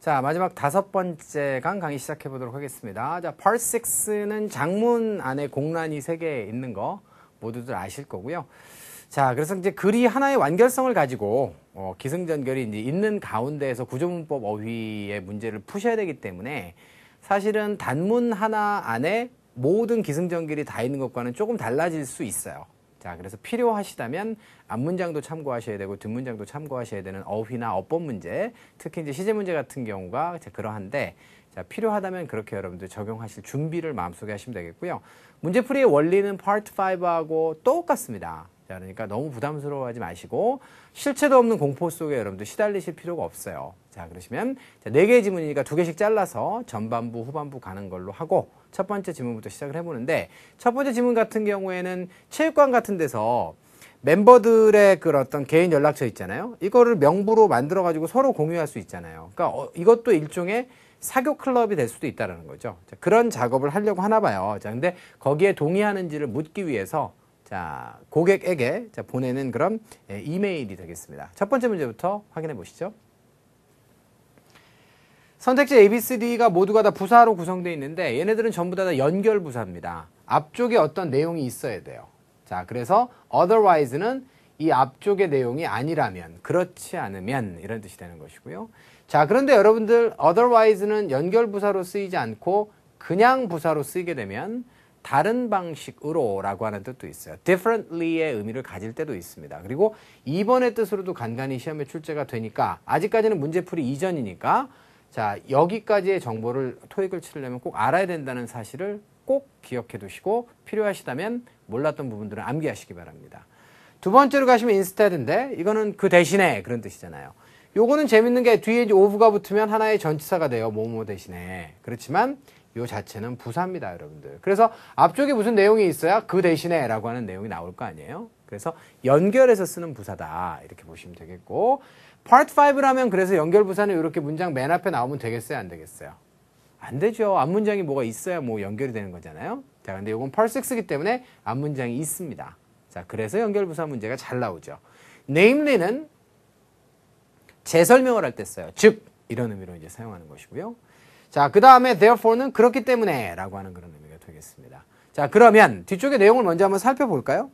자, 마지막 다섯 번째 강 강의 시작해 보도록 하겠습니다. 자, 펄6는 장문 안에 공란이 세 개 있는 거 모두들 아실 거고요. 자, 그래서 이제 글이 하나의 완결성을 가지고 어, 기승전결이 이제 있는 가운데에서 구조문법 어휘의 문제를 푸셔야 되기 때문에 사실은 단문 하나 안에 모든 기승전결이 다 있는 것과는 조금 달라질 수 있어요. 자, 그래서 필요하시다면 앞문장도 참고하셔야 되고 뒷문장도 참고하셔야 되는 어휘나 어법 문제, 특히 이제 시제 문제 같은 경우가 그러한데 자, 필요하다면 그렇게 여러분들 적용하실 준비를 마음속에 하시면 되겠고요. 문제풀이의 원리는 파트 5하고 똑같습니다. 자, 그러니까 너무 부담스러워하지 마시고 실체도 없는 공포 속에 여러분들 시달리실 필요가 없어요. 자, 그러시면 자, 4개의 지문이니까 두개씩 잘라서 전반부, 후반부 가는 걸로 하고 첫 번째 질문부터 시작을 해보는데 첫 번째 질문 같은 경우에는 체육관 같은 데서 멤버들의 그런 어떤 개인 연락처 있잖아요. 이거를 명부로 만들어 가지고 서로 공유할 수 있잖아요. 그러니까 어, 이것도 일종의 사교 클럽이 될 수도 있다라는 거죠. 자, 그런 작업을 하려고 하나 봐요. 자, 근데 거기에 동의하는지를 묻기 위해서 자, 고객에게 자, 보내는 그런 예, 이메일이 되겠습니다. 첫 번째 문제부터 확인해 보시죠. 선택지 A, B, C, D가 모두가 다 부사로 구성되어 있는데 얘네들은 전부 다, 연결 부사입니다. 앞쪽에 어떤 내용이 있어야 돼요. 자, 그래서 otherwise는 이 앞쪽의 내용이 아니라면, 그렇지 않으면 이런 뜻이 되는 것이고요. 자, 그런데 여러분들 otherwise는 연결 부사로 쓰이지 않고 그냥 부사로 쓰이게 되면 다른 방식으로라고 하는 뜻도 있어요. differently의 의미를 가질 때도 있습니다. 그리고 이번의 뜻으로도 간간히 시험에 출제가 되니까 아직까지는 문제풀이 이전이니까 자, 여기까지의 정보를 토익을 치려면 르꼭 알아야 된다는 사실을 꼭 기억해 두시고 필요하시다면 몰랐던 부분들은 암기하시기 바랍니다. 두 번째로 가시면 인스테드인데 이거는 그 대신에 그런 뜻이잖아요. 요거는 재밌는 게 뒤에 오브가 붙으면 하나의 전치사가 돼요. 모모 대신에. 그렇지만 요 자체는 부사입니다, 여러분들. 그래서 앞쪽에 무슨 내용이 있어야 그 대신에라고 하는 내용이 나올 거 아니에요? 그래서 연결해서 쓰는 부사다. 이렇게 보시면 되겠고 part 5라면 그래서 연결 부사는 이렇게 문장 맨 앞에 나오면 되겠어요? 안 되겠어요? 안 되죠. 앞문장이 뭐가 있어야 뭐 연결이 되는 거잖아요. 자, 근데 이건 part 6이기 때문에 앞문장이 있습니다. 자, 그래서 연결 부사 문제가 잘 나오죠. namely는 재설명을 할 때 써요. 즉, 이런 의미로 이제 사용하는 것이고요. 자, 그 다음에 therefore는 그렇기 때문에 라고 하는 그런 의미가 되겠습니다. 자, 그러면 뒤쪽의 내용을 먼저 한번 살펴볼까요?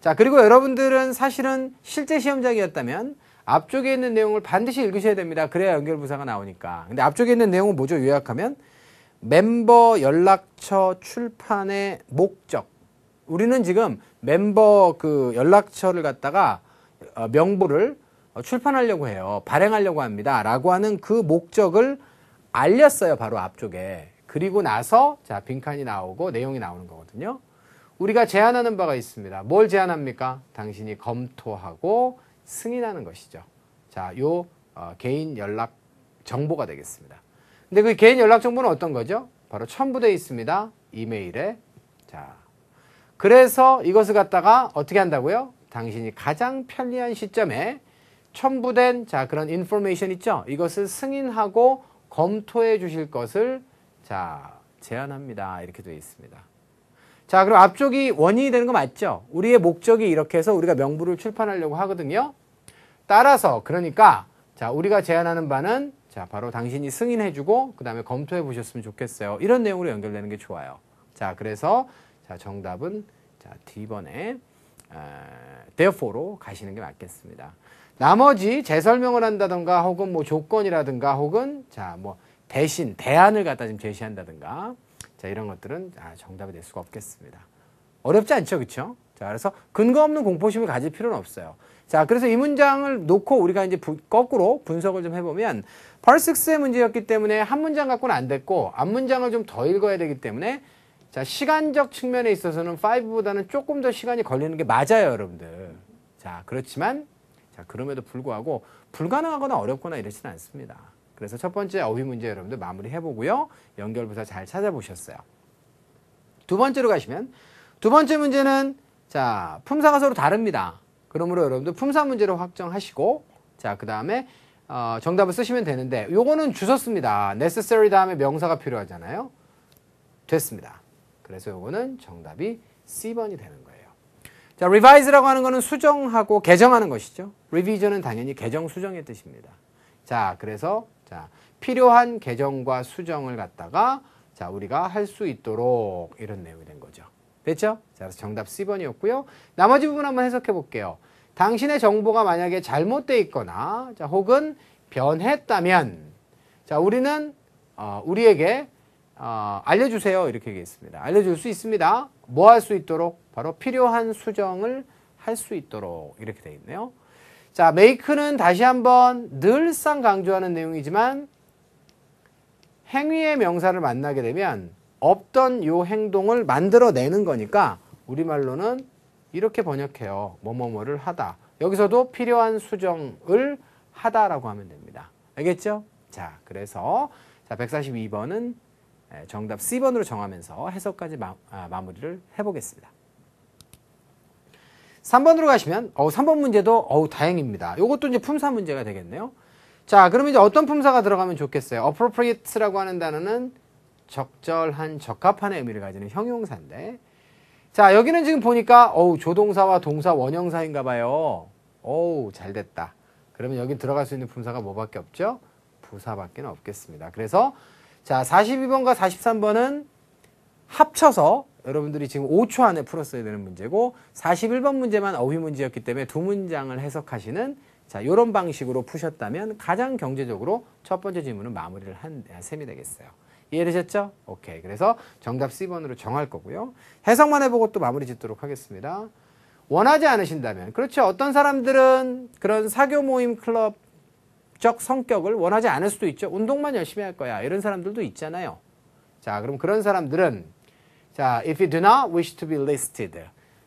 자, 그리고 여러분들은 사실은 실제 시험장이었다면 앞쪽에 있는 내용을 반드시 읽으셔야 됩니다. 그래야 연결부사가 나오니까. 근데 앞쪽에 있는 내용은 뭐죠? 요약하면 멤버 연락처 출판의 목적. 우리는 지금 멤버 그 연락처를 갖다가 어, 명부를 어, 출판하려고 해요. 발행하려고 합니다. 라고 하는 그 목적을 알렸어요. 바로 앞쪽에. 그리고 나서 자, 빈칸이 나오고 내용이 나오는 거거든요. 우리가 제안하는 바가 있습니다. 뭘 제안합니까? 당신이 검토하고 승인하는 것이죠. 자, 요 어, 개인 연락 정보가 되겠습니다. 근데 그 개인 연락 정보는 어떤 거죠? 바로 첨부되어 있습니다. 이메일에. 자. 그래서 이것을 갖다가 어떻게 한다고요? 당신이 가장 편리한 시점에 첨부된 자 그런 인포메이션 있죠? 이것을 승인하고 검토해 주실 것을 자 제안합니다. 이렇게 되어 있습니다. 자, 그럼 앞쪽이 원인이 되는 거 맞죠? 우리의 목적이 이렇게 해서 우리가 명부를 출판하려고 하거든요. 따라서 그러니까 자, 우리가 제안하는 바는 자, 바로 당신이 승인해주고 그 다음에 검토해 보셨으면 좋겠어요. 이런 내용으로 연결되는 게 좋아요. 자, 그래서 자, 정답은 자, D번에 대포로 아, 가시는 게 맞겠습니다. 나머지 재설명을 한다던가 혹은 뭐 조건이라든가 혹은 자, 뭐 대신, 대안을 갖다 좀 제시한다든가 자, 이런 것들은 아, 정답이 될 수가 없겠습니다. 어렵지 않죠, 그렇죠? 자, 그래서 근거 없는 공포심을 가질 필요는 없어요. 자, 그래서 이 문장을 놓고 우리가 이제 부, 거꾸로 분석을 좀 해보면 펄스스의 문제였기 때문에 한 문장 갖고는 안 됐고 앞 문장을 좀 더 읽어야 되기 때문에 자, 시간적 측면에 있어서는 5보다는 조금 더 시간이 걸리는 게 맞아요, 여러분들. 자, 그렇지만 자, 그럼에도 불구하고 불가능하거나 어렵거나 이러지는 않습니다. 그래서 첫 번째 어휘 문제 여러분들 마무리해보고요. 연결부사 잘 찾아보셨어요. 두 번째로 가시면 두 번째 문제는 자 품사가 서로 다릅니다. 그러므로 여러분들 품사 문제로 확정하시고 자 그 다음에 어, 정답을 쓰시면 되는데 요거는 주셨습니다. necessary 다음에 명사가 필요하잖아요. 됐습니다. 그래서 요거는 정답이 C번이 되는 거예요. 자, revise라고 하는 거는 수정하고 개정하는 것이죠. revision은 당연히 개정, 수정의 뜻입니다. 자, 그래서 자, 필요한 개정과 수정을 갖다가 자, 우리가 할 수 있도록 이런 내용이 된 거죠. 됐죠? 자, 그래서 정답 C번이었고요. 나머지 부분 한번 해석해 볼게요. 당신의 정보가 만약에 잘못돼 있거나 자, 혹은 변했다면 자, 우리는 어, 우리에게 어, 알려주세요 이렇게 얘기했습니다. 알려줄 수 있습니다. 뭐 할 수 있도록 바로 필요한 수정을 할 수 있도록 이렇게 돼 있네요. 자, 메이크는 다시 한번 늘상 강조하는 내용이지만 행위의 명사를 만나게 되면 없던 요 행동을 만들어내는 거니까 우리말로는 이렇게 번역해요. 뭐뭐뭐를 하다. 여기서도 필요한 수정을 하다라고 하면 됩니다. 알겠죠? 자, 그래서 자 142번은 정답 C번으로 정하면서 해석까지 마, 아, 마무리를 해보겠습니다. 3번으로 가시면 어 3번 문제도 어우 다행입니다. 이것도 이제 품사 문제가 되겠네요. 자, 그러면 이제 어떤 품사가 들어가면 좋겠어요? appropriate라고 하는 단어는 적절한, 적합한의 미를 가지는 형용사인데 자, 여기는 지금 보니까 어우 조동사와 동사 원형사인가 봐요. 어우, 잘 됐다. 그러면 여기 들어갈 수 있는 품사가 뭐밖에 없죠? 부사밖에 없겠습니다. 그래서 자, 42번과 43번은 합쳐서 여러분들이 지금 5초 안에 풀었어야 되는 문제고 41번 문제만 어휘 문제였기 때문에 두 문장을 해석하시는 자 이런 방식으로 푸셨다면 가장 경제적으로 첫 번째 질문은 마무리를 한 아, 셈이 되겠어요. 이해되셨죠? 오케이. 그래서 정답 C번으로 정할 거고요. 해석만 해보고 또 마무리 짓도록 하겠습니다. 원하지 않으신다면 그렇죠. 어떤 사람들은 그런 사교 모임 클럽 적 성격을 원하지 않을 수도 있죠. 운동만 열심히 할 거야. 이런 사람들도 있잖아요. 자, 그럼 그런 사람들은 자, if you do not wish to be listed.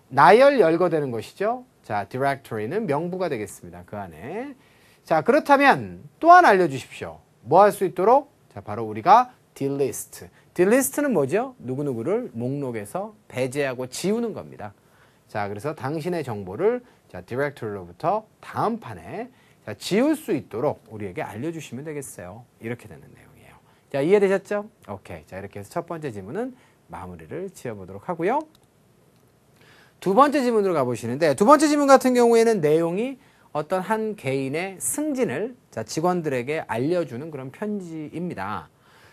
나열 열거되는 것이죠. 자, directory는 명부가 되겠습니다. 그 안에. 자, 그렇다면 또한 알려주십시오. 뭐 할 수 있도록? 자, 바로 우리가 delist. delist는 뭐죠? 누구누구를 목록에서 배제하고 지우는 겁니다. 자, 그래서 당신의 정보를 자, d i r e c t o r y 로부터 다음 판에 자, 지울 수 있도록 우리에게 알려주시면 되겠어요. 이렇게 되는 내용이에요. 자, 이해되셨죠? 오케이. 자, 이렇게 해서 첫 번째 질문은 마무리를 지어보도록 하고요. 두 번째 질문으로 가보시는데 두 번째 질문 같은 경우에는 내용이 어떤 한 개인의 승진을 자, 직원들에게 알려주는 그런 편지입니다.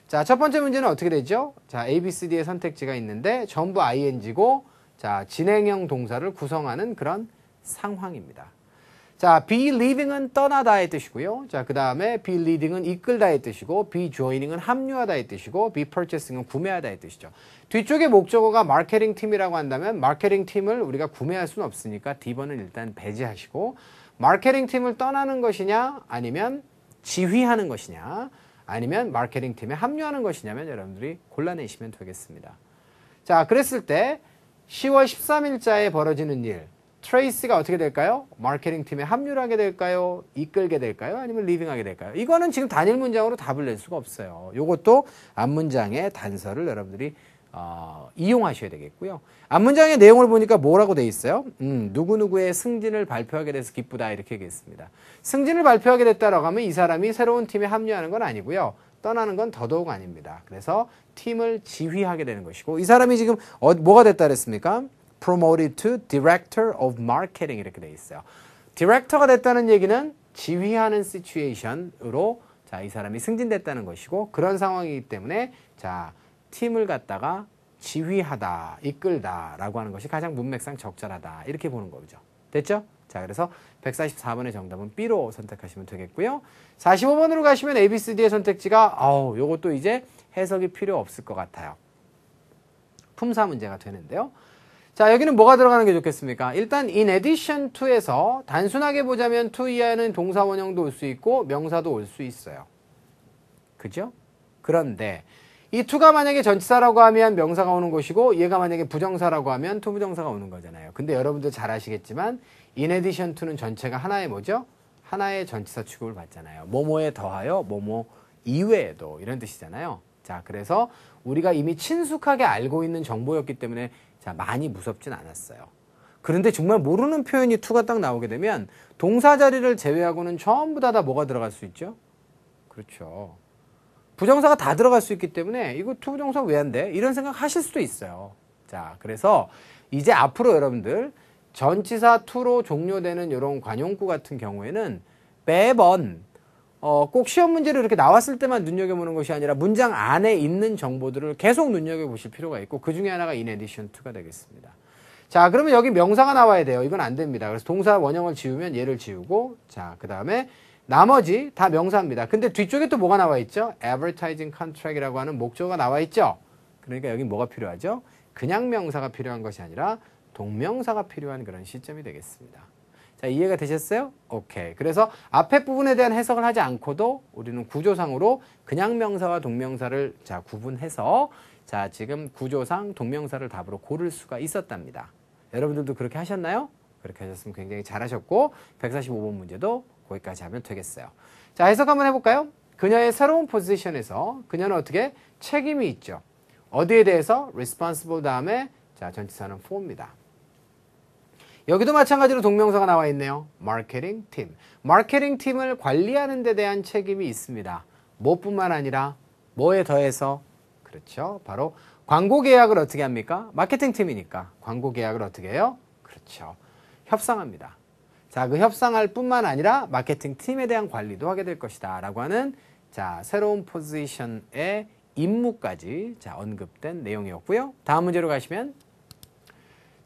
자, 첫 번째 문제는 어떻게 되죠? 자, A, B, C, D의 선택지가 있는데 전부 ing고 자, 진행형 동사를 구성하는 그런 상황입니다. 자, be leaving은 떠나다의 뜻이고요. 자, 그 다음에 be leading은 이끌다의 뜻이고, be joining은 합류하다의 뜻이고, be purchasing은 구매하다의 뜻이죠. 뒤쪽에 목적어가 마케팅 팀이라고 한다면 마케팅 팀을 우리가 구매할 수는 없으니까 D번은 일단 배제하시고, 마케팅 팀을 떠나는 것이냐, 아니면 지휘하는 것이냐, 아니면 마케팅 팀에 합류하는 것이냐면 여러분들이 골라내시면 되겠습니다. 자, 그랬을 때 10월 13일자에 벌어지는 일, 트레이스가 어떻게 될까요? 마케팅 팀에 합류 하게 될까요? 이끌게 될까요? 아니면 리빙하게 될까요? 이거는 지금 단일 문장으로 답을 낼 수가 없어요. 이것도 앞문장의 단서를 여러분들이 어, 이용하셔야 되겠고요. 앞문장의 내용을 보니까 뭐라고 돼 있어요? 음, 누구누구의 승진을 발표하게 돼서 기쁘다 이렇게 얘기했습니다. 승진을 발표하게 됐다라고 하면 이 사람이 새로운 팀에 합류하는 건 아니고요. 떠나는 건 더더욱 아닙니다. 그래서 팀을 지휘하게 되는 것이고 이 사람이 지금 어, 뭐가 됐다 그랬습니까? promoted to director of marketing 이렇게 돼 있어요. 디렉터가 됐다는 얘기는 지휘하는 시츄에이션으로 자, 이 사람이 승진됐다는 것이고 그런 상황이기 때문에 자, 팀을 갖다가 지휘하다, 이끌다라고 하는 것이 가장 문맥상 적절하다. 이렇게 보는 거죠. 됐죠? 자, 그래서 144번의 정답은 B로 선택하시면 되겠고요. 45번으로 가시면 A, B, C, D의 선택지가 아우, 요것도 이제 해석이 필요 없을 것 같아요. 품사 문제가 되는데요. 자, 여기는 뭐가 들어가는 게 좋겠습니까? 일단 in addition to에서 단순하게 보자면 to 이하에는 동사 원형도 올 수 있고 명사도 올 수 있어요. 그죠? 그런데 이 to가 만약에 전치사라고 하면 명사가 오는 것이고 얘가 만약에 부정사라고 하면 to 부정사가 오는 거잖아요. 근데 여러분들 잘 아시겠지만 in addition to는 전체가 하나의 뭐죠? 하나의 전치사 취급을 받잖아요. 뭐뭐에 더하여 뭐뭐 이외에도 이런 뜻이잖아요. 자, 그래서 우리가 이미 친숙하게 알고 있는 정보였기 때문에 자, 그러니까 많이 무섭진 않았어요. 그런데 정말 모르는 표현이 투가딱 나오게 되면 동사 자리를 제외하고는 전부 다, 다 뭐가 들어갈 수 있죠? 그렇죠. 부정사가 다 들어갈 수 있기 때문에 이거 투부정사 왜 안 돼? 이런 생각 하실 수도 있어요. 자, 그래서 이제 앞으로 여러분들 전치사 투로 종료되는 이런 관용구 같은 경우에는 매번 어, 꼭 시험 문제로 이렇게 나왔을 때만 눈여겨보는 것이 아니라 문장 안에 있는 정보들을 계속 눈여겨보실 필요가 있고 그 중에 하나가 in addition to가 되겠습니다. 자, 그러면 여기 명사가 나와야 돼요. 이건 안 됩니다. 그래서 동사 원형을 지우면 얘를 지우고 자, 그 다음에 나머지 다 명사입니다. 근데 뒤쪽에 또 뭐가 나와 있죠? advertising contract이라고 하는 목조가 나와 있죠? 그러니까 여기 뭐가 필요하죠? 그냥 명사가 필요한 것이 아니라 동명사가 필요한 그런 시점이 되겠습니다. 자, 이해가 되셨어요? 오케이. 그래서 앞에 부분에 대한 해석을 하지 않고도 우리는 구조상으로 그냥 명사와 동명사를 자, 구분해서 자, 지금 구조상 동명사를 답으로 고를 수가 있었답니다. 여러분들도 그렇게 하셨나요? 그렇게 하셨으면 굉장히 잘하셨고 145번 문제도 거기까지 하면 되겠어요. 자, 해석 한번 해볼까요? 그녀의 새로운 포지션에서 그녀는 어떻게 책임이 있죠. 어디에 대해서 responsible 다음에 자, 전치사는 for입니다. 여기도 마찬가지로 동명사가 나와 있네요. 마케팅 팀. 마케팅 팀을 관리하는 데 대한 책임이 있습니다. 뭐뿐만 아니라 뭐에 더해서 그렇죠. 바로 광고 계약을 어떻게 합니까? 마케팅 팀이니까 광고 계약을 어떻게 해요? 그렇죠. 협상합니다. 자, 그 협상할 뿐만 아니라 마케팅 팀에 대한 관리도 하게 될 것이다. 라고 하는 자, 새로운 포지션의 임무까지 자, 언급된 내용이었고요. 다음 문제로 가시면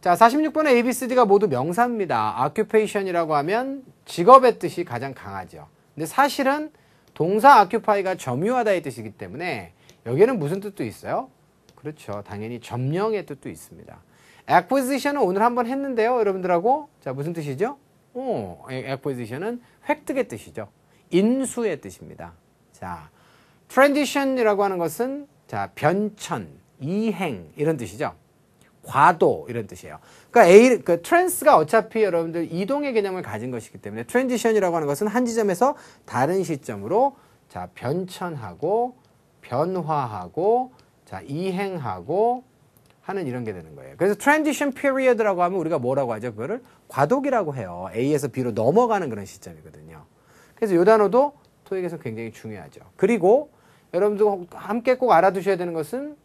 자, 46번의 ABCD가 모두 명사입니다. occupation이라고 하면 직업의 뜻이 가장 강하죠. 근데 사실은 동사 occupy가 점유하다의 뜻이기 때문에 여기에는 무슨 뜻도 있어요? 그렇죠. 당연히 점령의 뜻도 있습니다. acquisition은 오늘 한번 했는데요. 여러분들하고. 자, 무슨 뜻이죠? 어, acquisition은 획득의 뜻이죠. 인수의 뜻입니다. 자, transition이라고 하는 것은 자, 변천, 이행 이런 뜻이죠. 과도 이런 뜻이에요. 그러니까 A, 그 트랜스가 어차피 여러분들 이동의 개념을 가진 것이기 때문에 트랜지션이라고 하는 것은 한 지점에서 다른 시점으로 자 변천하고 변화하고 자 이행하고 하는 이런 게 되는 거예요. 그래서 트랜지션 피리어드라고 하면 우리가 뭐라고 하죠? 그거를 과도기라고 해요. A에서 B로 넘어가는 그런 시점이거든요. 그래서 요 단어도 토익에서 굉장히 중요하죠. 그리고 여러분들 함께 꼭 알아두셔야 되는 것은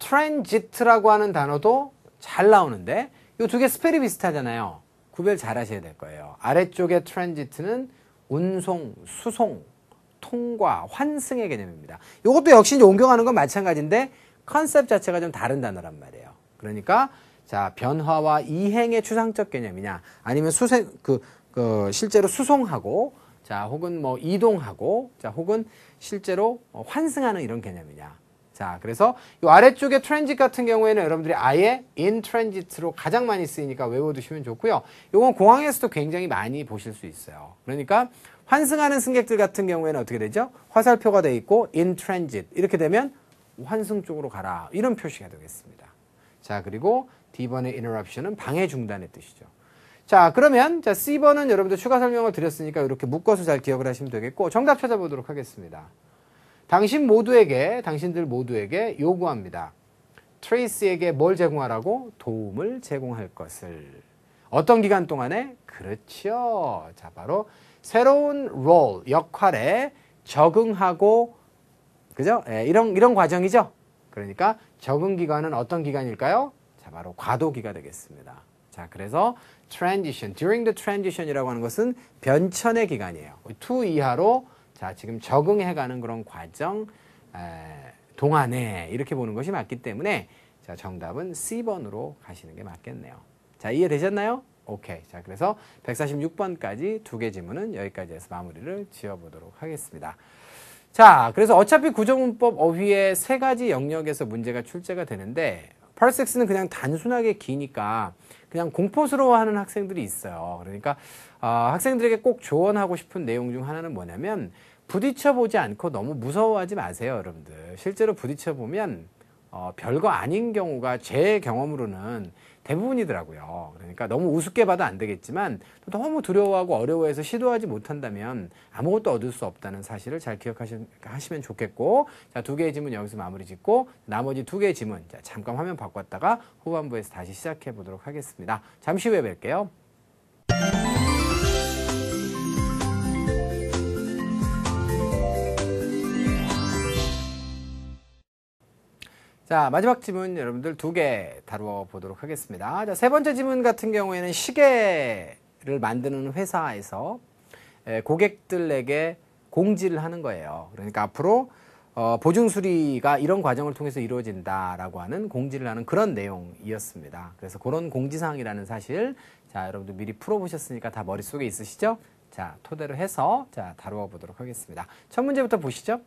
트랜지트라고 하는 단어도 잘 나오는데 이 두 개 스펠이 비슷하잖아요. 구별 잘 하셔야 될 거예요. 아래쪽에 트랜지트는 운송, 수송, 통과, 환승의 개념입니다. 이것도 역시 이제 옮겨가는 건 마찬가지인데 컨셉 자체가 좀 다른 단어란 말이에요. 그러니까 자 변화와 이행의 추상적 개념이냐 아니면 수생 그, 그 실제로 수송하고 자 혹은 뭐 이동하고 자 혹은 실제로 뭐 환승하는 이런 개념이냐 자, 그래서 이 아래쪽에 트랜짓 같은 경우에는 여러분들이 아예 인트 t 짓으로 가장 많이 쓰이니까 외워두시면 좋고요. 이건 공항에서도 굉장히 많이 보실 수 있어요. 그러니까 환승하는 승객들 같은 경우에는 어떻게 되죠? 화살표가 돼 있고 인트 t 짓 이렇게 되면 환승 쪽으로 가라 이런 표시가 되겠습니다. 자, 그리고 D번의 interruption은 방해 중단의 뜻이죠. 자, 그러면 자 C번은 여러분들 추가 설명을 드렸으니까 이렇게 묶어서 잘 기억을 하시면 되겠고 정답 찾아보도록 하겠습니다. 당신 모두에게, 당신들 모두에게 요구합니다. 트레이스에게 뭘 제공하라고? 도움을 제공할 것을. 어떤 기간 동안에? 그렇죠. 자, 바로 새로운 롤, 역할에 적응하고, 그죠? 예, 이런, 이런 과정이죠. 그러니까 적응 기간은 어떤 기간일까요? 자, 바로 과도기가 되겠습니다. 자, 그래서 transition, during the transition이라고 하는 것은 변천의 기간이에요. 2 그 이하로 자, 지금 적응해가는 그런 과정 에, 동안에 이렇게 보는 것이 맞기 때문에 자, 정답은 C번으로 가시는 게 맞겠네요. 자, 이해되셨나요? 오케이. 자, 그래서 146번까지 두 개 지문은 여기까지 해서 마무리를 지어보도록 하겠습니다. 자, 그래서 어차피 구조문법 어휘의 세 가지 영역에서 문제가 출제가 되는데 펄섹스는 그냥 단순하게 기니까 그냥 공포스러워하는 학생들이 있어요. 그러니까 어, 학생들에게 꼭 조언하고 싶은 내용 중 하나는 뭐냐면 부딪혀 보지 않고 너무 무서워하지 마세요, 여러분들. 실제로 부딪혀 보면 어, 별거 아닌 경우가 제 경험으로는 대부분이더라고요. 그러니까 너무 우습게 봐도 안 되겠지만 너무 두려워하고 어려워해서 시도하지 못한다면 아무것도 얻을 수 없다는 사실을 잘 기억하시면 좋겠고 자, 두 개의 질문 여기서 마무리 짓고 나머지 두 개의 질문 자, 잠깐 화면 바꿨다가 후반부에서 다시 시작해 보도록 하겠습니다. 잠시 후에 뵐게요. 자, 마지막 질문 여러분들 두 개 다루어 보도록 하겠습니다. 자, 세 번째 질문 같은 경우에는 시계를 만드는 회사에서 고객들에게 공지를 하는 거예요. 그러니까 앞으로 어, 보증 수리가 이런 과정을 통해서 이루어진다라고 하는 공지를 하는 그런 내용이었습니다. 그래서 그런 공지사항이라는 사실 자, 여러분들 미리 풀어 보셨으니까 다 머릿속에 있으시죠? 자, 토대로 해서 자, 다루어 보도록 하겠습니다. 첫 문제부터 보시죠.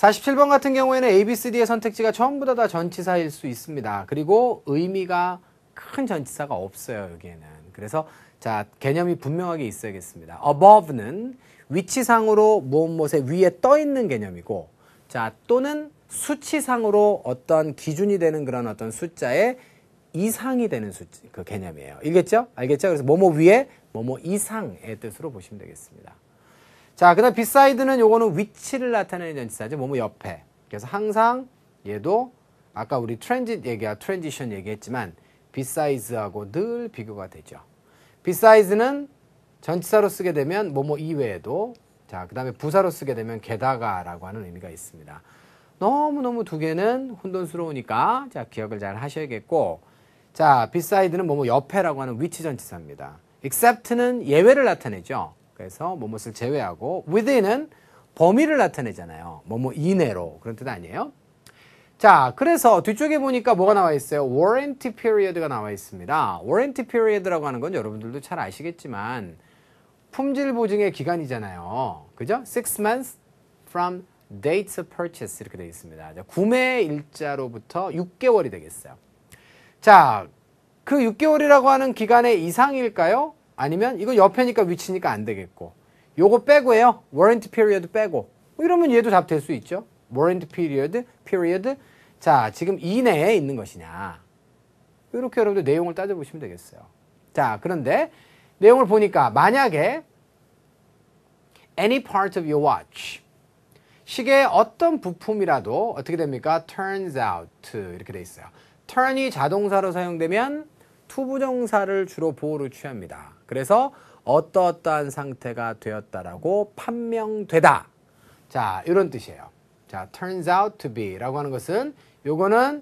47번 같은 경우에는 A, B, C, D의 선택지가 전부 다, 다 전치사일 수 있습니다. 그리고 의미가 큰 전치사가 없어요, 여기에는. 그래서 자, 개념이 분명하게 있어야겠습니다. above는 위치상으로 무엇무엇의 위에 떠 있는 개념이고 자, 또는 수치상으로 어떤 기준이 되는 그런 어떤 숫자의 이상이 되는 숫자, 그 개념이에요. 알겠죠? 알겠죠? 그래서 뭐뭐 위에 뭐뭐 이상의 뜻으로 보시면 되겠습니다. 자, 그 다음 비사이드는 요거는 위치를 나타내는 전치사죠. 뭐뭐 옆에. 그래서 항상 얘도 아까 우리 트랜짓 얘기와 아, 트랜지션 얘기했지만 비사이즈하고 늘 비교가 되죠. 비사이즈는 전치사로 쓰게 되면 뭐뭐 이외에도 자, 그 다음에 부사로 쓰게 되면 게다가라고 하는 의미가 있습니다. 너무너무 두 개는 혼돈스러우니까 자, 기억을 잘 하셔야겠고 자, 비사이드는 뭐뭐 옆에라고 하는 위치 전치사입니다. except는 예외를 나타내죠. 그래서 뭐뭇을 제외하고 within은 범위를 나타내잖아요. 뭐뭐 이내로 그런 뜻 아니에요? 자, 그래서 뒤쪽에 보니까 뭐가 나와 있어요? warranty period가 나와 있습니다. warranty period라고 하는 건 여러분들도 잘 아시겠지만 품질 보증의 기간이잖아요. 그죠? 6 months from date of purchase 이렇게 되어 있습니다. 구매 일자로부터 6개월이 되겠어요. 자, 그 6개월이라고 하는 기간의 이상일까요? 아니면 이거 옆에니까 위치니까 안 되겠고 요거 빼고요. w a a r r n 워 period 빼고 뭐 이러면 얘도 답 될 수 있죠. warranty 워 r 티피리 period 자 지금 이내에 있는 것이냐 이렇게 여러분들 내용을 따져보시면 되겠어요. 자 그런데 내용을 보니까 만약에 any part of your watch 시계의 어떤 부품이라도 어떻게 됩니까? turns out 이렇게 돼 있어요. turn이 자동사로 사용되면 투부정사를 주로 보호로 취합니다. 그래서 어떠어떠한 상태가 되었다라고 판명되다. 자, 이런 뜻이에요. 자, turns out to be라고 하는 것은 요거는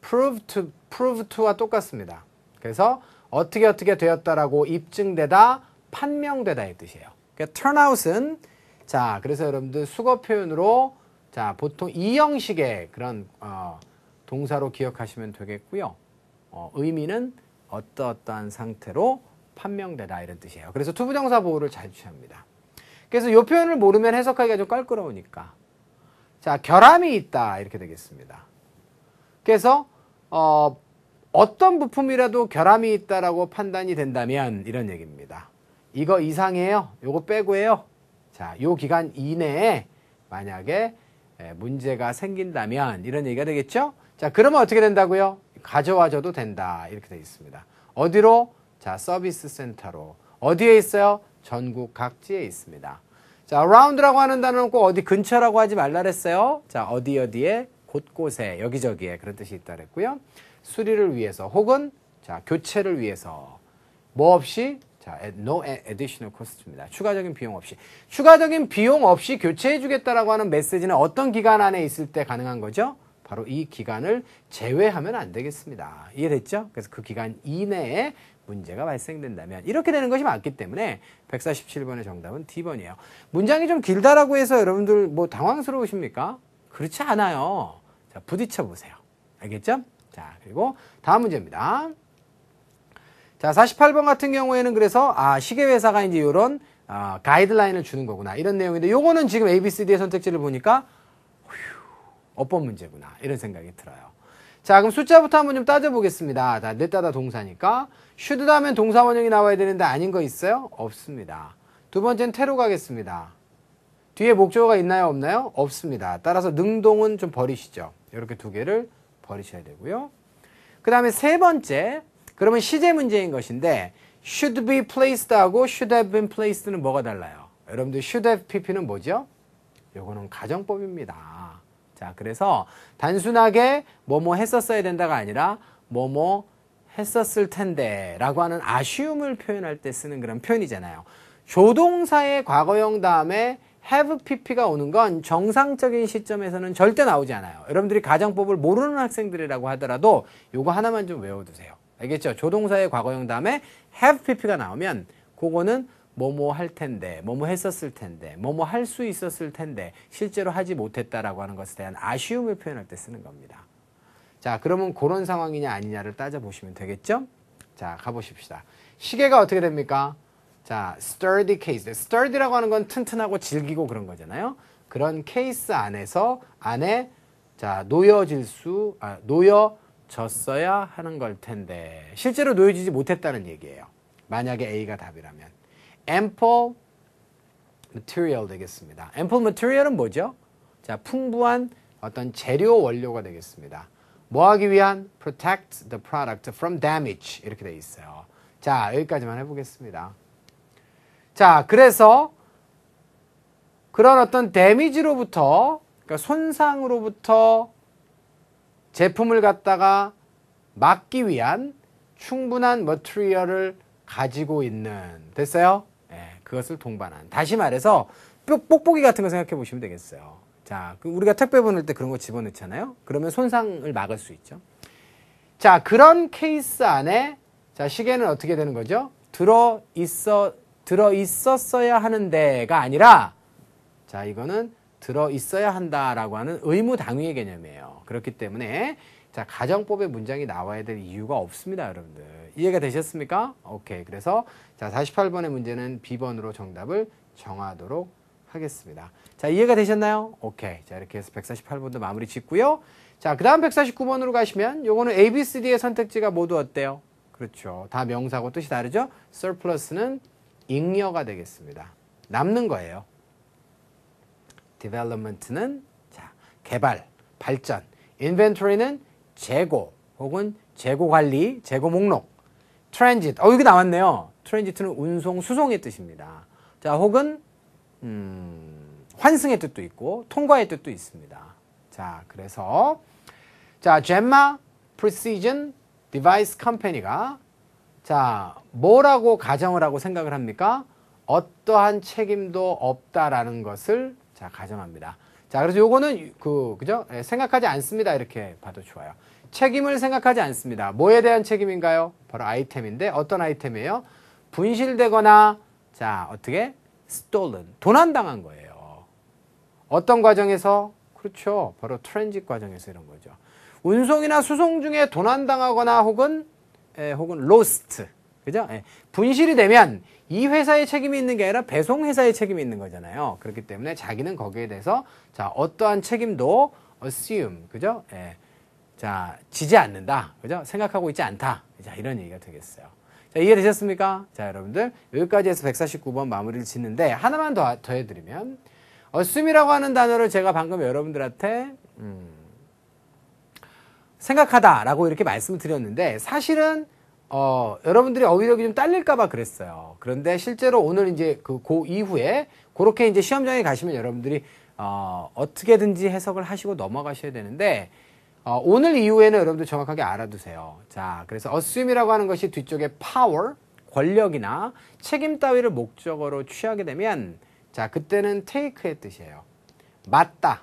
prove to prove to와 똑같습니다. 그래서 어떻게 어떻게 되었다라고 입증되다, 판명되다의 뜻이에요. 그러니까 turn out은 자, 그래서 여러분들 수거 표현으로 자, 보통 이 형식의 그런 어, 동사로 기억하시면 되겠고요. 어, 의미는 어떠어떠한 상태로 판명되라 이런 뜻이에요. 그래서 투부정사 보호를 잘 취합니다. 그래서 이 표현을 모르면 해석하기가 좀 껄끄러우니까 자 결함이 있다 이렇게 되겠습니다. 그래서 어, 어떤 부품이라도 결함이 있다라고 판단이 된다면 이런 얘기입니다. 이거 이상해요. 이거 빼고 해요. 자, 이 기간 이내에 만약에 문제가 생긴다면 이런 얘기가 되겠죠? 자, 그러면 어떻게 된다고요? 가져와줘도 된다. 이렇게 되어 있습니다. 어디로? 자, 서비스 센터로. 어디에 있어요? 전국 각지에 있습니다. 자, 라운드라고 하는 단어는 꼭 어디 근처라고 하지 말라 그랬어요. 자, 어디 어디에 곳곳에 여기저기에 그런 뜻이 있다 그랬고요. 수리를 위해서 혹은 자, 교체를 위해서 뭐 없이 자, no additional cost입니다. 추가적인 비용 없이. 추가적인 비용 없이 교체해 주겠다라고 하는 메시지는 어떤 기간 안에 있을 때 가능한 거죠? 바로 이 기간을 제외하면 안 되겠습니다. 이해됐죠? 그래서 그 기간 이내에 문제가 발생된다면 이렇게 되는 것이 맞기 때문에 147번의 정답은 D번이에요. 문장이 좀 길다라고 해서 여러분들 뭐 당황스러우십니까? 그렇지 않아요. 자, 부딪혀 보세요. 알겠죠? 자, 그리고 다음 문제입니다. 자, 48번 같은 경우에는 그래서 아, 시계회사가 이제 이런 아, 가이드라인을 주는 거구나. 이런 내용인데 요거는 지금 ABCD의 선택지를 보니까 어법 문제구나 이런 생각이 들어요. 자 그럼 숫자부터 한번 좀 따져보겠습니다. 자 냈다다 동사니까 슈드 다음엔 동사 원형이 나와야 되는데 아닌 거 있어요? 없습니다. 두 번째는 테로 가겠습니다. 뒤에 목적어가 있나요? 없나요? 없습니다. 따라서 능동은 좀 버리시죠. 이렇게 두 개를 버리셔야 되고요. 그 다음에 세 번째 그러면 시제 문제인 것인데 should be placed 하고 should have been placed는 뭐가 달라요? 여러분들 should have pp는 뭐죠? 요거는 가정법입니다. 자, 그래서 단순하게 뭐뭐 했었어야 된다가 아니라 뭐뭐 했었을 텐데 라고 하는 아쉬움을 표현할 때 쓰는 그런 표현이잖아요. 조동사의 과거형 다음에 have pp가 오는 건 정상적인 시점에서는 절대 나오지 않아요. 여러분들이 가정법을 모르는 학생들이라고 하더라도 요거 하나만 좀 외워두세요. 알겠죠? 조동사의 과거형 다음에 have pp가 나오면 그거는 뭐뭐 할 텐데, 뭐뭐 했었을 텐데, 뭐뭐 할 수 있었을 텐데, 실제로 하지 못했다라고 하는 것에 대한 아쉬움을 표현할 때 쓰는 겁니다. 자, 그러면 그런 상황이냐 아니냐를 따져보시면 되겠죠? 자, 가보십시다. 시계가 어떻게 됩니까? 자, sturdy case. sturdy라고 하는 건 튼튼하고 질기고 그런 거잖아요. 그런 케이스 안에서, 안에, 자, 놓여질 수, 아, 놓여졌어야 하는 걸 텐데, 실제로 놓여지지 못했다는 얘기예요. 만약에 A가 답이라면. ample material 되겠습니다. ample material은 뭐죠? 자, 풍부한 어떤 재료 원료가 되겠습니다. 뭐 하기 위한? protect the product from damage 이렇게 돼 있어요. 자, 여기까지만 해보겠습니다. 자, 그래서 그런 어떤 데미지로부터 그러니까 손상으로부터 제품을 갖다가 막기 위한 충분한 머트리얼을 가지고 있는 됐어요? 그것을 동반한. 다시 말해서 뽁뽁이 같은 거 생각해 보시면 되겠어요. 자, 그 우리가 택배 보낼 때 그런 거 집어넣잖아요. 그러면 손상을 막을 수 있죠. 자, 그런 케이스 안에 자, 시계는 어떻게 되는 거죠? 들어 있어 들어 있었어야 하는데가 아니라 자, 이거는 들어 있어야 한다라고 하는 의무 당위의 개념이에요. 그렇기 때문에 자, 가정법의 문장이 나와야 될 이유가 없습니다, 여러분들. 이해가 되셨습니까? 오케이. 그래서 자, 48번의 문제는 B번으로 정답을 정하도록 하겠습니다. 자, 이해가 되셨나요? 오케이. 자, 이렇게 해서 148번도 마무리 짓고요. 자, 그 다음 149번으로 가시면 요거는 A, B, C, D의 선택지가 모두 어때요? 그렇죠. 다 명사고 뜻이 다르죠? surplus는 잉여가 되겠습니다. 남는 거예요. development는 자, 개발, 발전, inventory는 재고 혹은 재고 관리, 재고 목록. 트랜 a n s 어, 여기 나왔네요. 트랜 a n 는 운송, 수송의 뜻입니다. 자, 혹은, 음, 환승의 뜻도 있고, 통과의 뜻도 있습니다. 자, 그래서, 자, 젬마 프리시즌 디바이스 컴퍼니가 자, 뭐라고 가정을 하고 생각을 합니까? 어떠한 책임도 없다라는 것을 자, 가정합니다. 자, 그래서 요거는 그, 그죠? 예, 생각하지 않습니다. 이렇게 봐도 좋아요. 책임을 생각하지 않습니다. 뭐에 대한 책임인가요? 바로 아이템인데 어떤 아이템이에요? 분실되거나 자 어떻게? stolen, 도난당한 거예요. 어떤 과정에서? 그렇죠. 바로 트랜직 과정에서 이런 거죠. 운송이나 수송 중에 도난당하거나 혹은 에, 예, 혹은 lost, 그죠? 에, 예, 분실이 되면 이 회사의 책임이 있는 게 아니라 배송 회사의 책임이 있는 거잖아요. 그렇기 때문에 자기는 거기에 대해서 자 어떠한 책임도 assume, 그죠? 에, 예, 자, 지지 않는다. 그죠? 생각하고 있지 않다. 자, 이런 얘기가 되겠어요. 자, 이해되셨습니까? 자, 여러분들, 여기까지 해서 149번 마무리를 짓는데, 하나만 더, 더 해드리면, a s 이라고 하는 단어를 제가 방금 여러분들한테, 음, 생각하다라고 이렇게 말씀을 드렸는데, 사실은, 어, 여러분들이 어휘력이 좀 딸릴까봐 그랬어요. 그런데 실제로 오늘 이제 그 고 이후에, 그렇게 이제 시험장에 가시면 여러분들이, 어, 어떻게든지 해석을 하시고 넘어가셔야 되는데, 어, 오늘 이후에는 여러분들 정확하게 알아두세요. 자, 그래서 assume이라고 하는 것이 뒤쪽에 power, 권력이나 책임 따위를 목적으로 취하게 되면 자, 그때는 take의 뜻이에요. 맞다.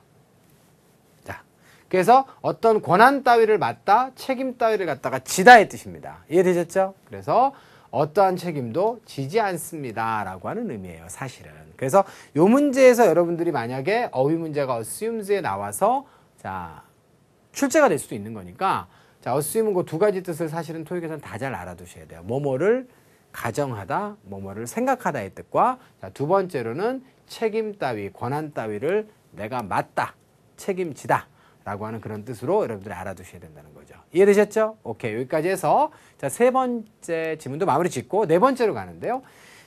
자, 그래서 어떤 권한 따위를 맞다, 책임 따위를 갖다가 지다의 뜻입니다. 이해되셨죠? 그래서 어떠한 책임도 지지 않습니다. 라고 하는 의미예요, 사실은. 그래서 요 문제에서 여러분들이 만약에 어휘 문제가 assumes 에 나와서 자, 출제가 될 수도 있는 거니까 자, 어스임은 그두 가지 뜻을 사실은 토익에서는 다 잘 알아두셔야 돼요. 뭐뭐를 가정하다, 뭐뭐를 생각하다의 뜻과 자, 두 번째로는 책임 따위, 권한 따위를 내가 맞다, 책임지다 라고 하는 그런 뜻으로 여러분들이 알아두셔야 된다는 거죠. 이해되셨죠? 오케이, 여기까지 해서 자, 세 번째 지문도 마무리 짓고 네 번째로 가는데요.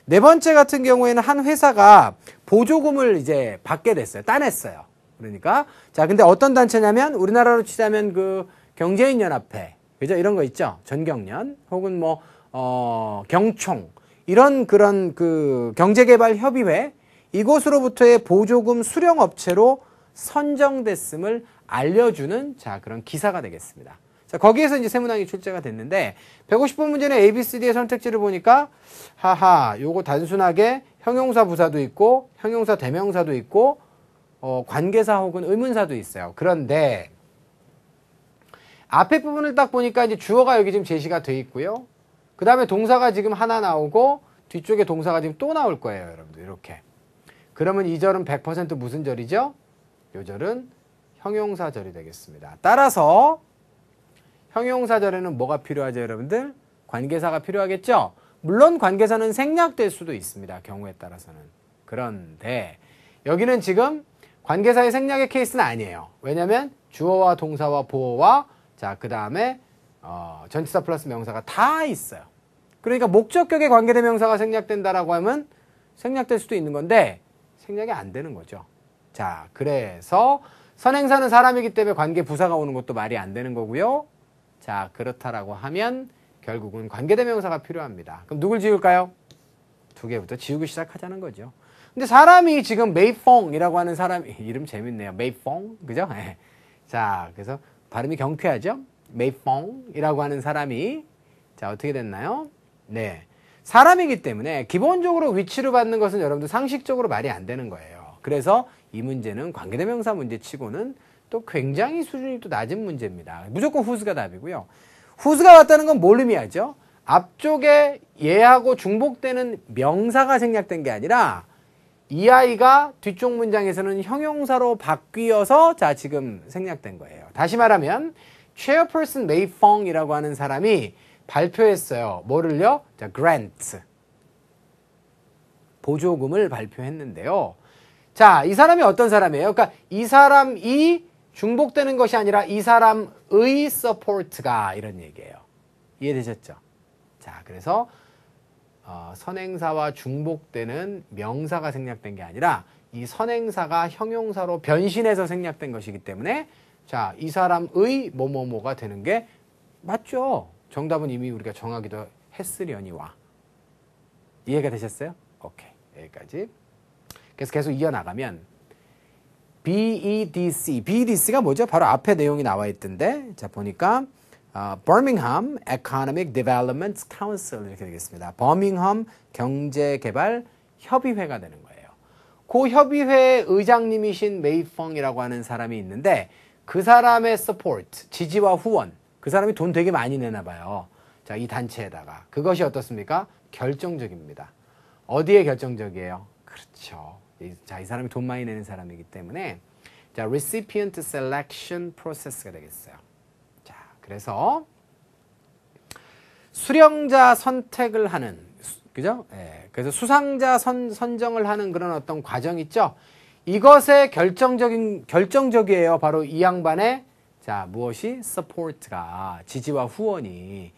네 번째 같은 경우에는 한 회사가 보조금을 이제 받게 됐어요. 따냈어요. 그러니까 자 근데 어떤 단체냐면 우리나라로 치자면 그 경제인 연합회 그죠 이런 거 있죠 전경련 혹은 뭐 어, 경총 이런 그런 그 경제개발협의회 이곳으로부터의 보조금 수령 업체로 선정됐음을 알려주는 자 그런 기사가 되겠습니다. 자 거기에서 이제 세문항이 출제가 됐는데 150번 문제는 A, B, C, D의 선택지를 보니까 하하 요거 단순하게 형용사 부사도 있고 형용사 대명사도 있고 어, 관계사 혹은 의문사도 있어요. 그런데 앞에 부분을 딱 보니까 이제 주어가 여기 지금 제시가 돼 있고요. 그 다음에 동사가 지금 하나 나오고 뒤쪽에 동사가 지금 또 나올 거예요. 여러분들 이렇게. 그러면 이 절은 100% 무슨 절이죠? 이 절은 형용사절이 되겠습니다. 따라서 형용사절에는 뭐가 필요하죠 여러분들? 관계사가 필요하겠죠? 물론 관계사는 생략될 수도 있습니다. 경우에 따라서는. 그런데 여기는 지금 관계사의 생략의 케이스는 아니에요. 왜냐면 주어와 동사와 보어와 자, 그 다음에 어, 전치사 플러스 명사가 다 있어요. 그러니까 목적격에 관계된 명사가 생략된다라고 하면 생략될 수도 있는 건데 생략이 안 되는 거죠. 자, 그래서 선행사는 사람이기 때문에 관계 부사가 오는 것도 말이 안 되는 거고요. 자, 그렇다라고 하면 결국은 관계대명사가 필요합니다. 그럼 누굴 지울까요? 두 개부터 지우기 시작하자는 거죠. 근데 사람이 지금 메이펑이라고 하는 사람 이름 재밌네요. 메이펑 그죠? 예. 자 그래서 발음이 경쾌하죠. 메이펑이라고 하는 사람이 자 어떻게 됐나요? 네 사람이기 때문에 기본적으로 위치를 받는 것은 여러분들 상식적으로 말이 안 되는 거예요. 그래서 이 문제는 관계대명사 문제치고는 또 굉장히 수준이 또 낮은 문제입니다. 무조건 후스가 답이고요. 후스가 왔다는 건 뭘 의미하죠? 앞쪽에 예하고 중복되는 명사가 생략된 게 아니라 이 아이가 뒤쪽 문장에서는 형용사로 바뀌어서 자 지금 생략된 거예요. 다시 말하면 chairperson May 이라고 하는 사람이 발표했어요. 뭐를요? 자, grant 보조금을 발표했는데요. 자, 이 사람이 어떤 사람이에요? 그러니까 이 사람이 중복되는 것이 아니라 이 사람의 서포트가 이런 얘기예요. 이해되셨죠? 자, 그래서 어, 선행사와 중복되는 명사가 생략된 게 아니라 이 선행사가 형용사로 변신해서 생략된 것이기 때문에 자, 이 사람의 뭐뭐뭐가 되는 게 맞죠. 정답은 이미 우리가 정하기도 했으려니와. 이해가 되셨어요? 오케이. 여기까지. 그래서 계속 이어나가면 BEDC. BEDC가 뭐죠? 바로 앞에 내용이 나와 있던데. 자, 보니까 Birmingham 아, Economic Development Council 이렇게 되겠습니다. 버밍엄 경제개발 협의회가 되는 거예요. 그 협의회 의장님이신 메이펑이라고 하는 사람이 있는데 그 사람의 서포트, 지지와 후원, 그 사람이 돈 되게 많이 내나 봐요. 자, 이 단체에다가 그것이 어떻습니까? 결정적입니다. 어디에 결정적이에요? 그렇죠. 자, 이 사람이 돈 많이 내는 사람이기 때문에 자, recipient selection process가 되겠어요. 그래서 수령자 선택을 하는 그죠? 예. 그래서 수상자 선, 선정을 하는 그런 어떤 과정 있죠. 이것의 결정적인 결정적이에요. 바로 이 양반의 자 무엇이 s 포 p 가 지지와 후원이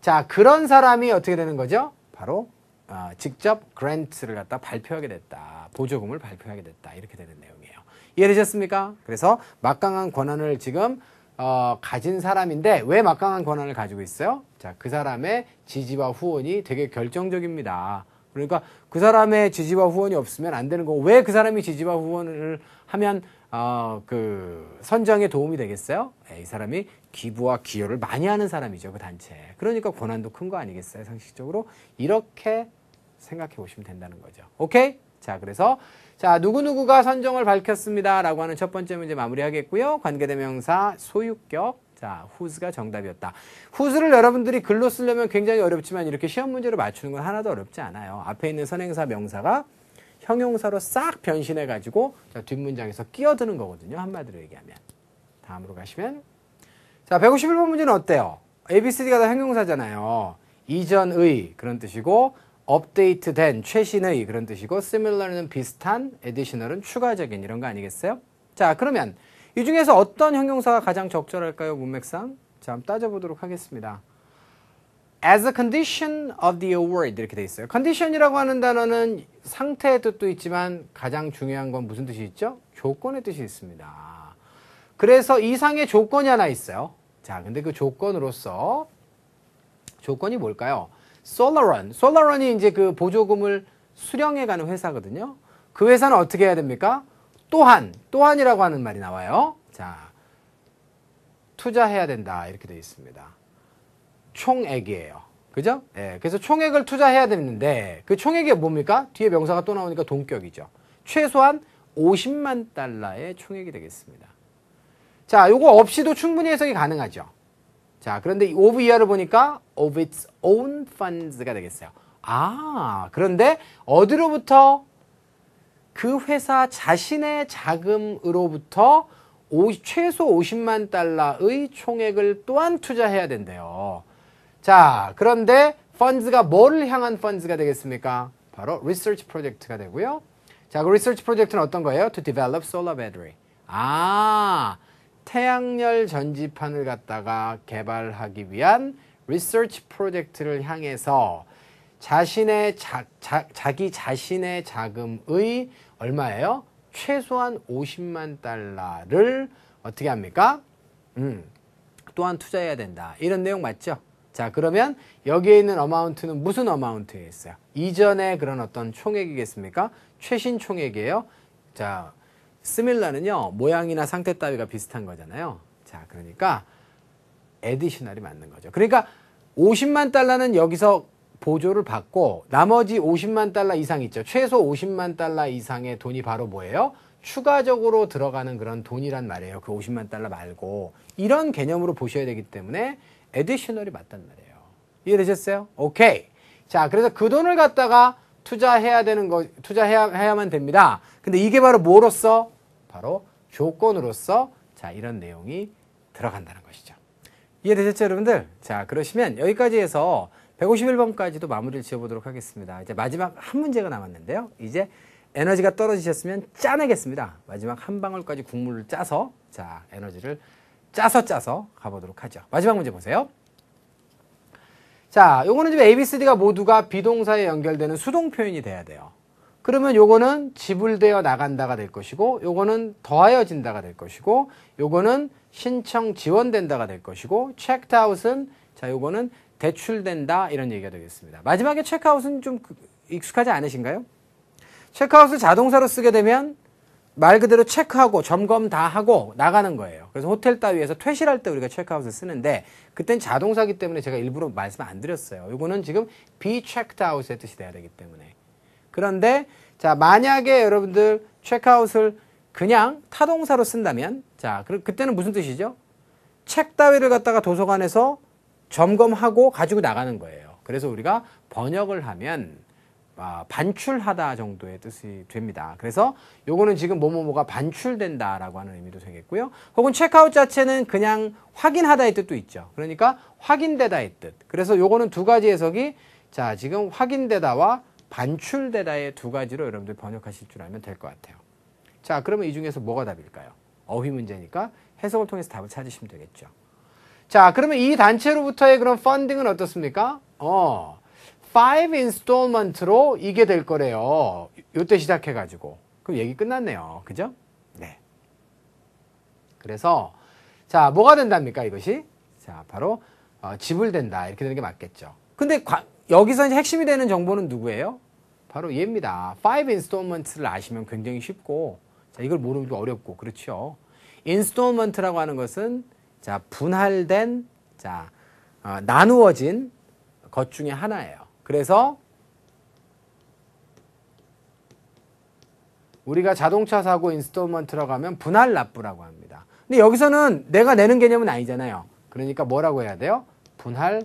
자 그런 사람이 어떻게 되는 거죠? 바로 어, 직접 그랜트를 갖다 발표하게 됐다. 보조금을 발표하게 됐다. 이렇게 되는 내용이에요. 이해되셨습니까? 그래서 막강한 권한을 지금 어, 가진 사람인데 왜 막강한 권한을 가지고 있어요? 자, 그 사람의 지지와 후원이 되게 결정적입니다. 그러니까 그 사람의 지지와 후원이 없으면 안 되는 거고 왜 그 사람이 지지와 후원을 하면 어, 그 선정에 도움이 되겠어요? 네, 이 사람이 기부와 기여를 많이 하는 사람이죠 그 단체. 그러니까 권한도 큰 거 아니겠어요? 상식적으로 이렇게 생각해 보시면 된다는 거죠. 오케이? 자 그래서 자, 누구누구가 선정을 밝혔습니다. 라고 하는 첫 번째 문제 마무리하겠고요. 관계대명사 소유격. 자, 후즈가 정답이었다. 후즈를 여러분들이 글로 쓰려면 굉장히 어렵지만 이렇게 시험 문제로 맞추는 건 하나도 어렵지 않아요. 앞에 있는 선행사, 명사가 형용사로 싹 변신해가지고 자, 뒷문장에서 끼어드는 거거든요. 한마디로 얘기하면. 다음으로 가시면 자, 151번 문제는 어때요? ABCD가 다 형용사잖아요. 이전의 그런 뜻이고 업데이트된 최신의 그런 뜻이고 similar는 비슷한, additional은 추가적인 이런 거 아니겠어요? 자, 그러면 이 중에서 어떤 형용사가 가장 적절할까요? 문맥상? 자, 한번 따져보도록 하겠습니다. As a condition of the award 이렇게 돼 있어요. condition이라고 하는 단어는 상태의 뜻도 있지만 가장 중요한 건 무슨 뜻이 있죠? 조건의 뜻이 있습니다. 그래서 이상의 조건이 하나 있어요. 자, 근데 그 조건으로서 조건이 뭘까요? 솔라런. 솔라런이 이제 그 보조금을 수령해가는 회사거든요. 그 회사는 어떻게 해야 됩니까? 또한, 또한이라고 하는 말이 나와요. 자, 투자해야 된다. 이렇게 되어 있습니다. 총액이에요. 그죠? 예, 그래서 총액을 투자해야 되는데, 그 총액이 뭡니까? 뒤에 명사가 또 나오니까 동격이죠. 최소한 50만 달러의 총액이 되겠습니다. 자, 요거 없이도 충분히 해석이 가능하죠. 자, 그런데 이 of 이하를 보니까 of its own funds가 되겠어요. 아, 그런데 어디로부터 그 회사 자신의 자금으로부터 오, 최소 50만 달러의 총액을 또한 투자해야 된대요. 자, 그런데 펀드가 뭐를 향한 펀드가 되겠습니까? 바로 리서치 프로젝트가 되고요. 자, 그 리서치 프로젝트는 어떤 거예요? To develop solar battery. 아, 태양열 전지판을 갖다가 개발하기 위한 리서치 프로젝트를 향해서 자신의 자, 자, 자기 자신의 자금의 얼마예요? 최소한 50만 달러를 어떻게 합니까? 음, 또한 투자해야 된다. 이런 내용 맞죠? 자, 그러면 여기에 있는 어마운트는 무슨 어마운트에 있어요? 이전에 그런 어떤 총액이겠습니까? 최신 총액이에요. 자, 스밀러는요 모양이나 상태 따위가 비슷한 거잖아요 자 그러니까 에디셔널이 맞는 거죠 그러니까 50만 달러는 여기서 보조를 받고 나머지 50만 달러 이상 있죠 최소 50만 달러 이상의 돈이 바로 뭐예요? 추가적으로 들어가는 그런 돈이란 말이에요 그 50만 달러 말고 이런 개념으로 보셔야 되기 때문에 에디셔널이 맞단 말이에요 이해되셨어요? 오케이 자 그래서 그 돈을 갖다가 투자해야 되는 거 투자해야만 됩니다. 근데 이게 바로 뭐로서 바로 조건으로서 자 이런 내용이 들어간다는 것이죠. 이해되셨죠, 여러분들? 자, 그러시면 여기까지 해서 151번까지도 마무리를 지어보도록 하겠습니다. 이제 마지막 한 문제가 남았는데요. 이제 에너지가 떨어지셨으면 짜내겠습니다. 마지막 한 방울까지 국물을 짜서 자 에너지를 짜서 짜서 가보도록 하죠. 마지막 문제 보세요. 자, 요거는 지금 ABCD가 모두가 비동사에 연결되는 수동 표현이 돼야 돼요. 그러면 요거는 지불되어 나간다가 될 것이고 요거는 더하여진다가 될 것이고 요거는 신청 지원된다가 될 것이고 checked out은 자 요거는 대출된다 이런 얘기가 되겠습니다. 마지막에 check out은 좀 익숙하지 않으신가요? check out을 자동사로 쓰게 되면 말 그대로 체크하고 점검 다 하고 나가는 거예요. 그래서 호텔 따위에서 퇴실할 때 우리가 체크아웃을 쓰는데 그땐 자동사기 때문에 제가 일부러 말씀 안 드렸어요. 이거는 지금 be checked out의 뜻이 돼야 되기 때문에. 그런데 자 만약에 여러분들 체크아웃을 그냥 타동사로 쓴다면 자 그, 그때는 무슨 뜻이죠? 책 따위를 갖다가 도서관에서 점검하고 가지고 나가는 거예요. 그래서 우리가 번역을 하면 아, 반출하다 정도의 뜻이 됩니다. 그래서 요거는 지금 뭐뭐뭐가 반출된다라고 하는 의미도 되겠고요. 혹은 체크아웃 자체는 그냥 확인하다의 뜻도 있죠. 그러니까 확인되다의 뜻. 그래서 요거는 두 가지 해석이 자, 지금 확인되다와 반출되다의 두 가지로 여러분들 번역하실 줄 알면 될 것 같아요. 자, 그러면 이 중에서 뭐가 답일까요? 어휘 문제니까 해석을 통해서 답을 찾으시면 되겠죠. 자, 그러면 이 단체로부터의 그런 펀딩은 어떻습니까? 어, 5 인스톨먼트로 이게 될 거래요. 요 때 시작해가지고. 그럼 얘기 끝났네요. 그죠? 네. 그래서, 자, 뭐가 된답니까, 이것이? 자, 바로, 어, 지불된다. 이렇게 되는 게 맞겠죠. 근데 과, 여기서 이제 핵심이 되는 정보는 누구예요? 바로 얘입니다. 5 인스톨먼트를 아시면 굉장히 쉽고, 자, 이걸 모르기도 어렵고, 그렇죠. 인스톨먼트라고 하는 것은, 자, 분할된, 자, 어, 나누어진 것 중에 하나예요. 그래서 우리가 자동차 사고 인스톨먼트라고 하면 분할 납부라고 합니다. 근데 여기서는 내가 내는 개념은 아니잖아요. 그러니까 뭐라고 해야 돼요? 분할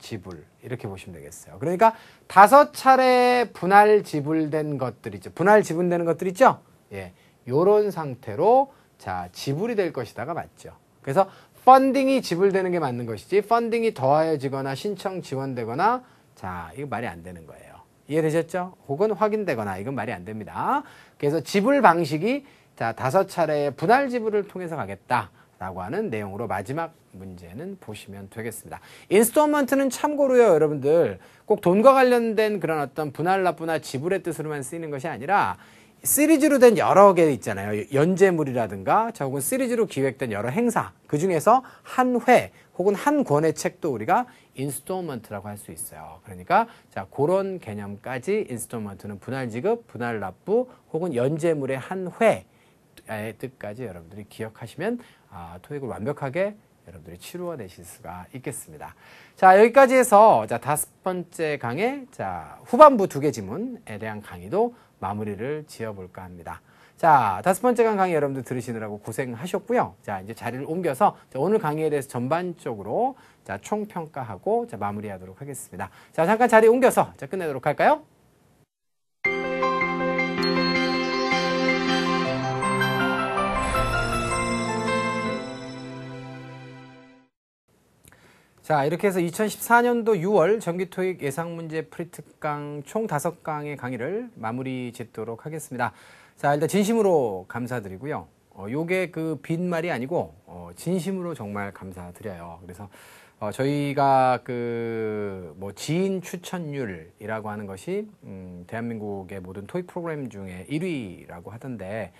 지불 이렇게 보시면 되겠어요. 그러니까 다섯 차례 분할 지불된 것들 있죠. 분할 지불되는 것들 있죠. 예, 요런 상태로 자 지불이 될 것이다가 맞죠. 그래서 펀딩이 지불되는 게 맞는 것이지 펀딩이 더하여지거나 신청 지원되거나 자, 이거 말이 안 되는 거예요. 이해되셨죠? 혹은 확인되거나 이건 말이 안 됩니다. 그래서 지불 방식이 자, 다섯 차례의 분할 지불을 통해서 가겠다. 라고 하는 내용으로 마지막 문제는 보시면 되겠습니다. 인스톨먼트는 참고로요, 여러분들. 꼭 돈과 관련된 그런 어떤 분할 납부나 지불의 뜻으로만 쓰이는 것이 아니라 시리즈로 된 여러 개 있잖아요. 연재물이라든가 혹은 시리즈로 기획된 여러 행사 그 중에서 한 회 혹은 한 권의 책도 우리가 인스톨먼트라고 할 수 있어요. 그러니까 자 그런 개념까지 인스톨먼트는 분할 지급, 분할 납부 혹은 연재물의 한 회의 뜻까지 여러분들이 기억하시면 아, 토익을 완벽하게 여러분들이 치루어내실 수가 있겠습니다. 자, 여기까지 해서 자, 다섯 번째 강의 자, 후반부 두 개 지문에 대한 강의도 마무리를 지어볼까 합니다. 자, 다섯 번째 강의 여러분들 들으시느라고 고생하셨고요. 자, 이제 자리를 옮겨서 오늘 강의에 대해서 전반적으로 자, 총평가하고 자, 마무리하도록 하겠습니다. 자, 잠깐 자리 옮겨서 자, 끝내도록 할까요? 자, 이렇게 해서 2014년도 6월 정기토익 예상문제 프리특강 총 5강의 강의를 마무리 짓도록 하겠습니다. 자, 일단 진심으로 감사드리고요. 어, 요게 그 빈말이 아니고, 어, 진심으로 정말 감사드려요. 그래서, 어, 저희가 그, 뭐, 지인 추천율이라고 하는 것이, 음, 대한민국의 모든 토익 프로그램 중에 1위라고 하던데,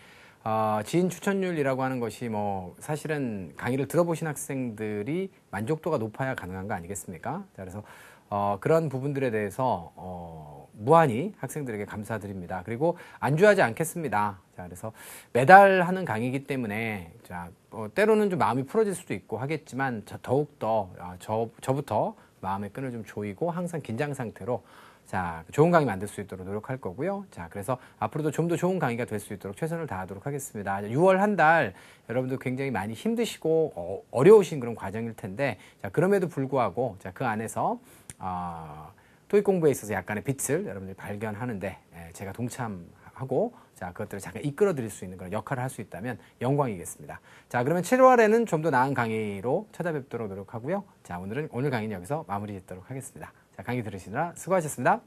어, 지인 추천율이라고 하는 것이 뭐 사실은 강의를 들어보신 학생들이 만족도가 높아야 가능한 거 아니겠습니까? 자, 그래서 어, 그런 부분들에 대해서 어, 무한히 학생들에게 감사드립니다. 그리고 안주하지 않겠습니다. 자, 그래서 매달 하는 강의이기 때문에 자, 어, 때로는 좀 마음이 풀어질 수도 있고 하겠지만 더욱더 아, 저부터 마음의 끈을 좀 조이고 항상 긴장 상태로 자, 그 좋은 강의 만들 수 있도록 노력할 거고요. 자, 그래서 앞으로도 좀 더 좋은 강의가 될 수 있도록 최선을 다하도록 하겠습니다. 6월 한 달 여러분들 굉장히 많이 힘드시고 어, 려우신 그런 과정일 텐데 자, 그럼에도 불구하고 자, 그 안에서 어, 토익 공부에 있어서 약간의 빛을 여러분들이 발견하는데 에, 예, 제가 동참하고 자, 그것들을 잠깐 이끌어 드릴 수 있는 그런 역할을 할 수 있다면 영광이겠습니다. 자, 그러면 7월에는 좀 더 나은 강의로 찾아뵙도록 노력하고요. 자, 오늘은 오늘 강의는 여기서 마무리 짓도록 하겠습니다. 자, 강의 들으시느라 수고하셨습니다.